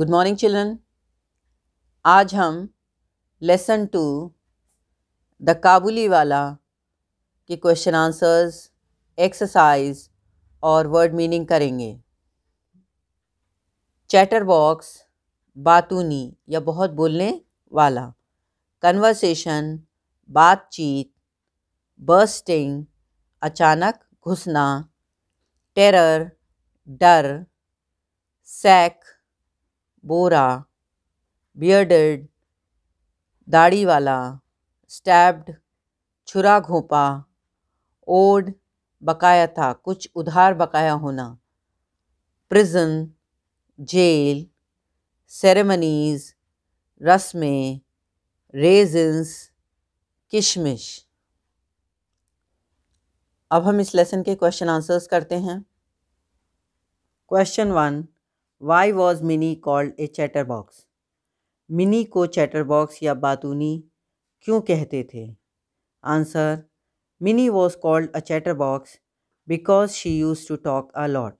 Good morning children आज हम lesson to the Kabuliwala के क्वेश्चन आंसर्स एक्सरसाइज और वर्ड मीनिंग करेंगे चैटर बॉक्स बातूनी या बहुत बोलने वाला कन्वर्सेशन बातचीत बर्स्टिंग अचानक घुसना टेरर डर सैक बोरा बियर्डेड दाढ़ी वाला स्टैब्ड छुरा घोंपा ओड बकाया था कुछ उधार बकाया होना प्रिजन जेल सेरेमनीज़ रस्में रेजन्स किशमिश अब हम इस लेसन के क्वेश्चन आंसर्स करते हैं question one why was Mini called a chatterbox Mini को चैटर बॉक्स या बातूनी क्यों कहते थे answer Mini was called a chatterbox because she use to talk a lot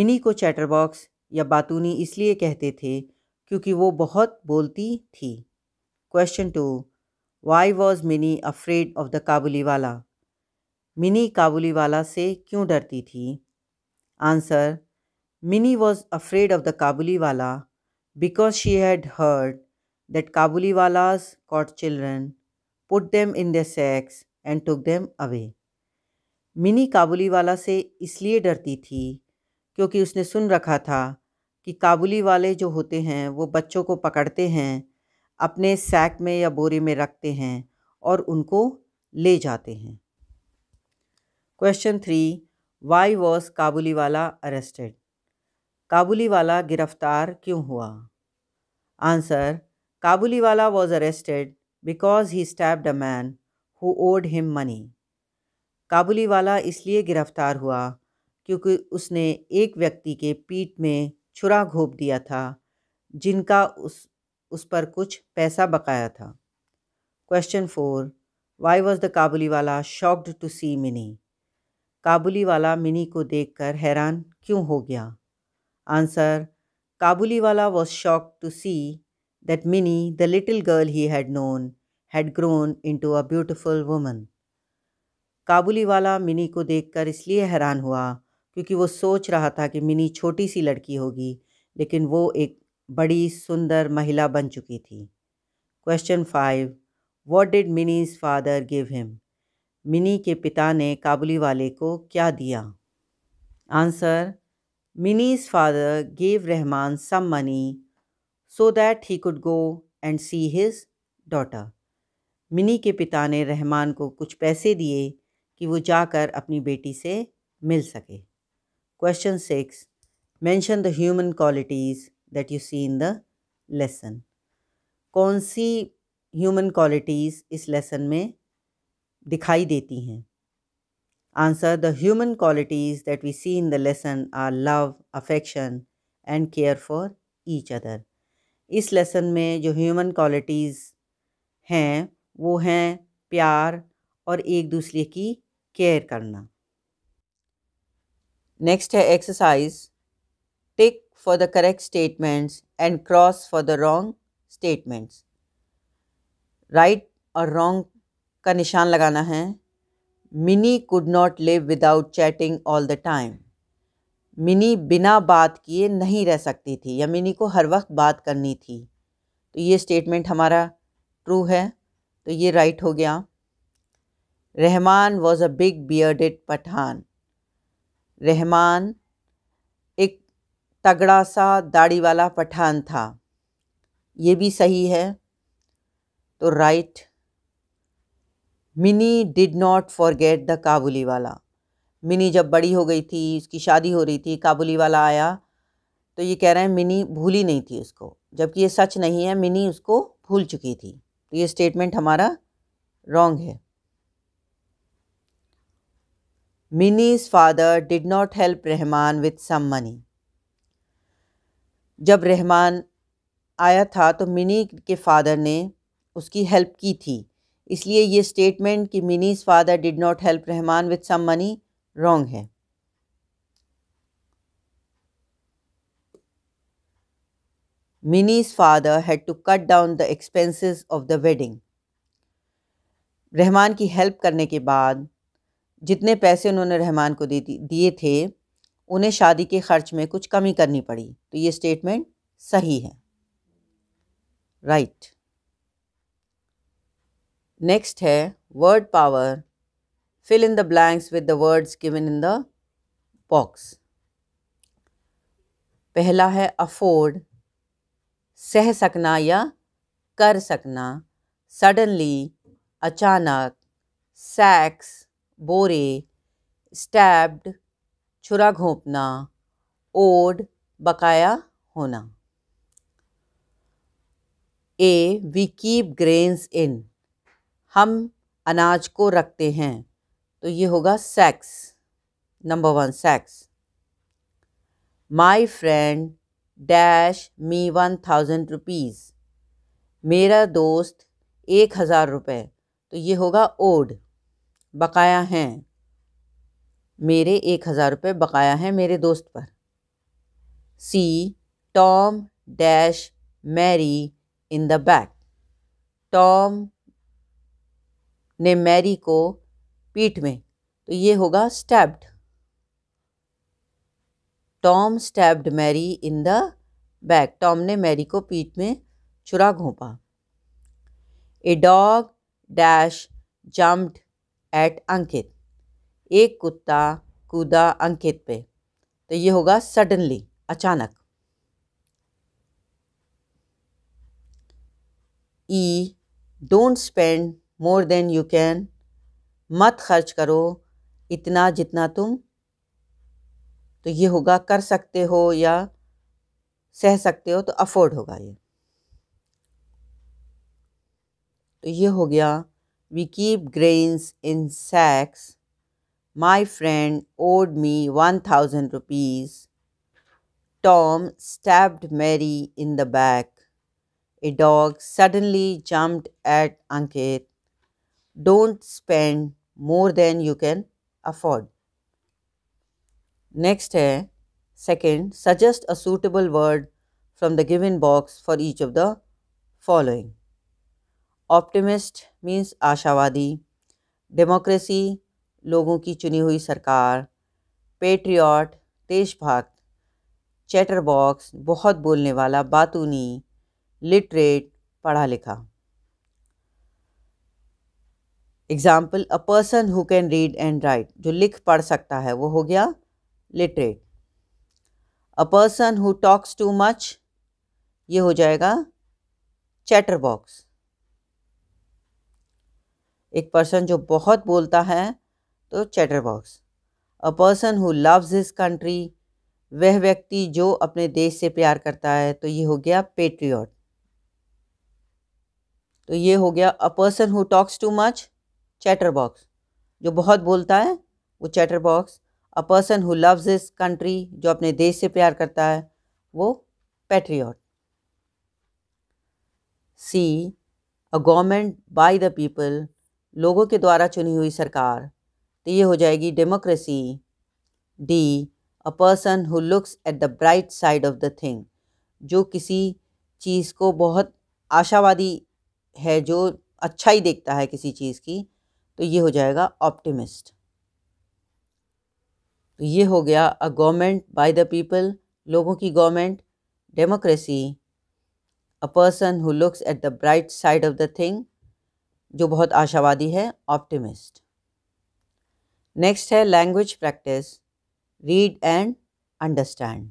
Mini को चैटर बॉक्स या बातूनी इसलिए कहते थे क्योंकि वो बहुत बोलती थी question two why was Mini afraid of the Kabuliwala Mini Kabuliwala से क्यों डरती थी answer Minnie was afraid of the Kabuliwala because she had heard that Kabuliwalas caught children, put them in their sacks, and took them away. Mini Kabuliwala से इसलिए डरती थी क्योंकि उसने सुन रखा था कि काबुली वाले जो होते हैं वो बच्चों को पकड़ते हैं अपने सैक में या बोरे में रखते हैं और उनको ले जाते हैं question three why was Kabuliwala arrested काबुली वाला गिरफ्तार क्यों हुआ answer Kabuliwala was arrested because he stabbed a man who owed him money Kabuliwala इसलिए गिरफ्तार हुआ क्योंकि उसने एक व्यक्ति के पीठ में छुरा घोप दिया था जिनका उस उस पर कुछ पैसा बकाया था question four why was the Kabuliwala shocked to see Mini Kabuliwala Mini को देखकर हैरान क्यों हो गया answer Kabuli was shock to see that Mini the little girl he had known had grown into a beautiful woman Kabuliwala Mini को देखकर इसलिए हैरान हुआ क्योंकि वो सोच रहा था कि मिनी छोटी सी लड़की होगी लेकिन वो एक बड़ी सुंदर महिला बन चुकी थी question five what did Mini's father give him Mini के पिता ने काबुली वाले को क्या दिया answer Mini's father gave Rahman some money so that he could go and see his daughter. Mini के पिता ने रहमान को कुछ पैसे दिए कि वो जाकर अपनी बेटी से मिल सके question six mention the human qualities that you see in the lesson कौन सी ह्यूमन क्वालिटीज़ इस लेसन में दिखाई देती हैं Answer The human qualities that we see in the lesson are love, affection, and care for each other. इस lesson में जो ह्यूमन क्वालिटीज़ हैं वो हैं प्यार और एक दूसरे की केयर करना नेक्स्ट है exercise tick for the correct statements and cross for the wrong statements right और रॉन्ग का निशान लगाना है Mini could not live without chatting all the time Mini बिना बात किए नहीं रह सकती थी या मिनी को हर वक्त बात करनी थी तो ये स्टेटमेंट हमारा ट्रू है तो ये राइट हो गया Rahman was a big bearded Pathan Rahman एक तगड़ा सा दाढ़ी वाला पठान था ये भी सही है तो right Mini did not forget the Kabuliwala Mini जब बड़ी हो गई थी उसकी शादी हो रही थी काबुली वाला आया तो ये कह रहे हैं मिनी भूली नहीं थी उसको जबकि ये सच नहीं है मिनी उसको भूल चुकी थी तो ये स्टेटमेंट हमारा रॉन्ग है Mini's father did not help Rahman with some money जब रहमान आया था तो मिनी के फादर ने उसकी हेल्प की थी इसलिए ये स्टेटमेंट कि Mini's father did not help Rahman with some money wrong है Mini's father had to cut down the expenses of the wedding Rahman की हेल्प करने के बाद जितने पैसे उन्होंने रहमान को दे दिए थे उन्हें शादी के खर्च में कुछ कमी करनी पड़ी तो ये स्टेटमेंट सही है राइट right. नेक्स्ट है word power fill in the blanks with the words given in the box पहला है अफोर्ड सह सकना या कर सकना सडनली अचानक सैक्स बोरे स्टैब्ड छुरा घोंपना ओड बकाया होना A we keep grains in हम अनाज को रखते हैं तो ये होगा sacks number one sacks my friend dash me one thousand rupees मेरा दोस्त एक हज़ार रुपये तो ये होगा ओड बकाया हैं मेरे एक हज़ार रुपये बकाया हैं मेरे दोस्त पर C Tom dash Mary in the back Tom ने मैरी को पीठ में तो ये होगा stabbed Tom stabbed Mary in the back Tom ने मैरी को पीठ में चुरा घोंपा a dog dash jumped at Ankit एक कुत्ता कूदा अंकित पे तो ये होगा सडनली अचानक E don't spend more than you can मत खर्च करो इतना जितना तुम तो ये होगा कर सकते हो या सह सकते हो तो अफोर्ड होगा ये तो ये हो गया we keep grains in sacks my friend owed me one thousand rupees Tom stabbed Mary in the back a dog suddenly jumped at Ankit don't spend more than you can afford next है second suggest a suitable word from the given box for each of the following optimist means आशावादी democracy लोगों की चुनी हुई सरकार patriot देशभक्त chatter box बहुत बोलने वाला बातूनी लिटरेट पढ़ा लिखा example a person who can read and write जो लिख पढ़ सकता है वो हो गया literate a person who talks too much ये हो जाएगा चैटर बॉक्स एक पर्सन जो बहुत बोलता है तो chatterbox a person who loves his country वह व्यक्ति जो अपने देश से प्यार करता है तो ये हो गया पेट्रियॉट तो ये हो गया a person who talks too much chatterbox जो बहुत बोलता है वो chatterbox a person who loves his country जो अपने देश से प्यार करता है वो patriot C a government by the people लोगों के द्वारा चुनी हुई सरकार तो ये हो जाएगी democracy D a person who looks at the bright side of the thing जो किसी चीज़ को बहुत आशावादी है जो अच्छा ही देखता है किसी चीज़ की तो ये हो जाएगा ऑप्टिमिस्ट तो ये हो गया a government by the people लोगों की government democracy a person who looks at the bright side of the thing जो बहुत आशावादी है ऑप्टिमिस्ट नेक्स्ट है language practice read and understand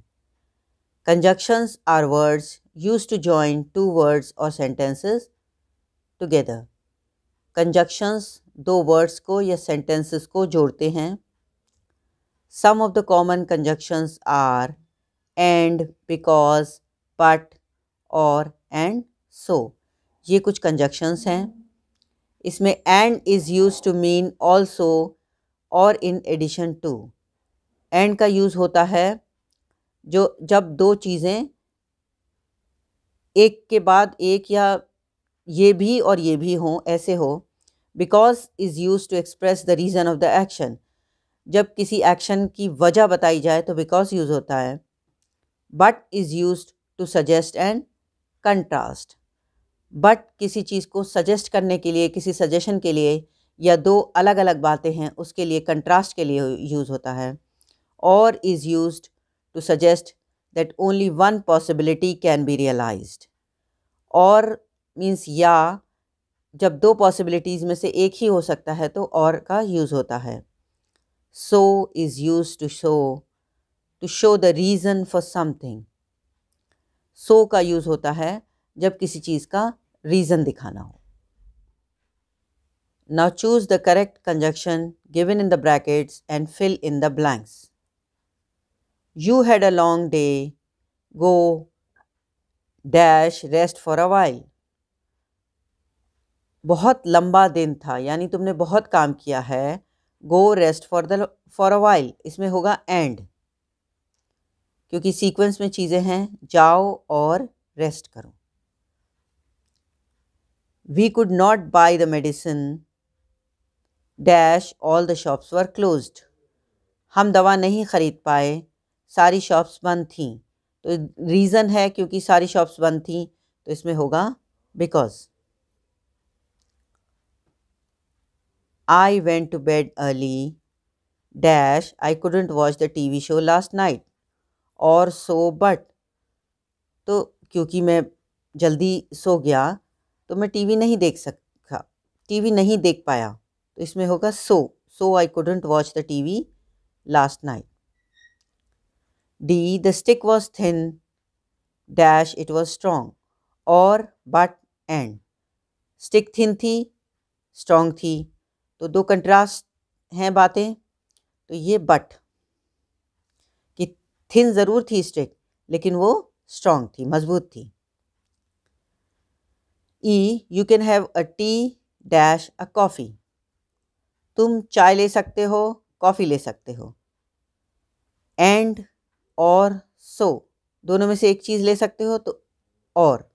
conjunctions are words use to join two words और sentences together conjunctions दो words को या sentences को जोड़ते हैं some of the common conjunctions are and because but और एंड सो ये कुछ कंजक्शंस हैं इसमें and is used to mean also और इन एडिशन टू एंड का यूज़ होता है जो जब दो चीज़ें एक के बाद एक या ये भी और ये भी हों ऐसे हो because is used to express the reason of the action जब किसी एक्शन की वजह बताई जाए तो बिकॉज यूज़ होता है but is used to suggest and contrast but किसी चीज़ को सजेस्ट करने के लिए किसी सजेशन के लिए या दो अलग अलग बातें हैं उसके लिए कंट्रास्ट के लिए यूज़ होता है और is used to suggest that only one possibility can be realise और मीन्स या जब दो पॉसिबिलिटीज़ में से एक ही हो सकता है तो और का यूज़ होता है so is used to show to show the reason for something so का यूज़ होता है जब किसी चीज़ का रीज़न दिखाना हो now choose the correct conjunction given in the brackets and fill in the blanks you had a long day go dash rest for a while बहुत लंबा दिन था यानी तुमने बहुत काम किया है go rest for the for a while इसमें होगा एंड क्योंकि सीक्वेंस में चीज़ें हैं जाओ और रेस्ट करो we could not buy the medicine dash all the shops were closed हम दवा नहीं ख़रीद पाए सारी शॉप्स बंद थी तो रीज़न है क्योंकि सारी शॉप्स बंद थी तो इसमें होगा because I went to bed early dash I couldn't watch the TV show last night or so but तो क्योंकि मैं जल्दी सो गया तो मैं टीवी नहीं देख सका टीवी नहीं देख पाया तो इसमें होगा so so I couldn't watch the TV last night D the stick was thin dash it was strong और बट एंड स्टिक थिन थी स्ट्रोंग थी तो दो कंट्रास्ट हैं बातें तो ये बट कि थिन ज़रूर थी स्ट्रिक लेकिन वो स्ट्रॉन्ग थी मजबूत थी E you can have a tea dash a coffee तुम चाय ले सकते हो कॉफ़ी ले सकते हो एंड और सो so, दोनों में से एक चीज़ ले सकते हो तो और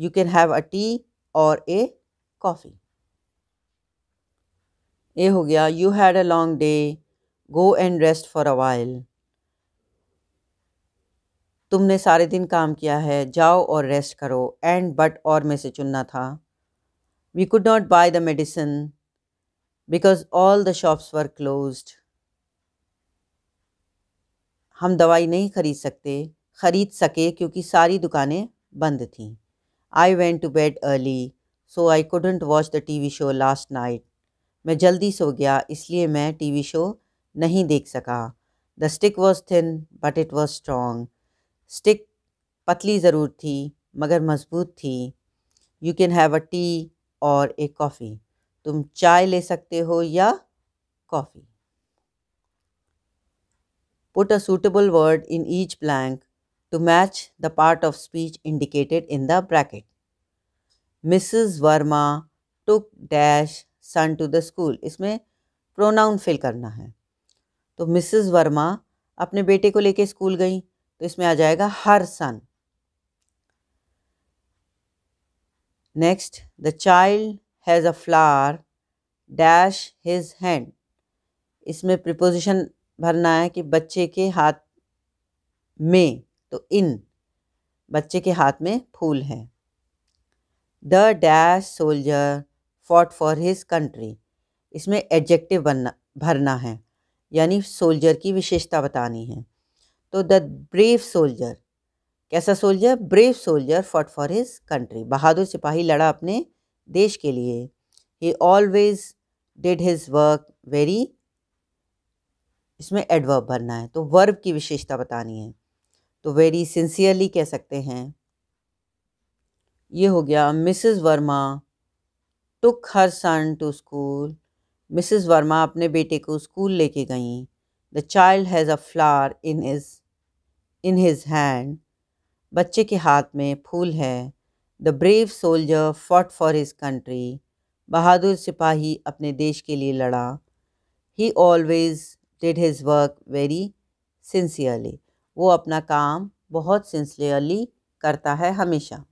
you can have a tea और ए कॉफ़ी ये हो गया you had a long day go and rest for a while तुमने सारे दिन काम किया है जाओ और रेस्ट करो एंड बट और में से चुनना था we could not buy the medicine because all the shops were closed हम दवाई नहीं खरीद सकते खरीद सके क्योंकि सारी दुकानें बंद थीं I went to bed early so I couldn't watch the T V show last night मैं जल्दी सो गया इसलिए मैं टीवी शो नहीं देख सका the stick was thin but it was strong stick पतली ज़रूर थी मगर मजबूत थी you can have a tea और ए कॉफ़ी तुम चाय ले सकते हो या coffee put a suitable word in each blank to match the part of speech indicated in the bracket Mrs Verma took dash son to the school इसमें pronoun fill करना है तो मिसेस वर्मा अपने बेटे को लेके स्कूल गई तो इसमें आ जाएगा her son next the child has a flower dash his hand इसमें प्रिपोजिशन भरना है कि बच्चे के हाथ में तो इन बच्चे के हाथ में फूल है the dash soldier fought for his country इसमें एडजेक्टिव बनना भरना है यानी सोल्जर की विशेषता बतानी है तो द ब्रेव सोल्जर कैसा soldier brave soldier fought for his country बहादुर सिपाही लड़ा अपने देश के लिए he always did his work very इसमें एडवर्ब भरना है तो वर्ब की विशेषता बतानी है तो वेरी सिंसियरली कह सकते हैं ये हो गया Mrs Verma took her son to school Mrs. Verma अपने बेटे को स्कूल लेके गईं the child has a flower in his in his hand बच्चे के हाथ में फूल है the brave soldier fought for his country बहादुर सिपाही अपने देश के लिए लड़ा he always did his work very sincerely वो अपना काम बहुत सिंसियरली करता है हमेशा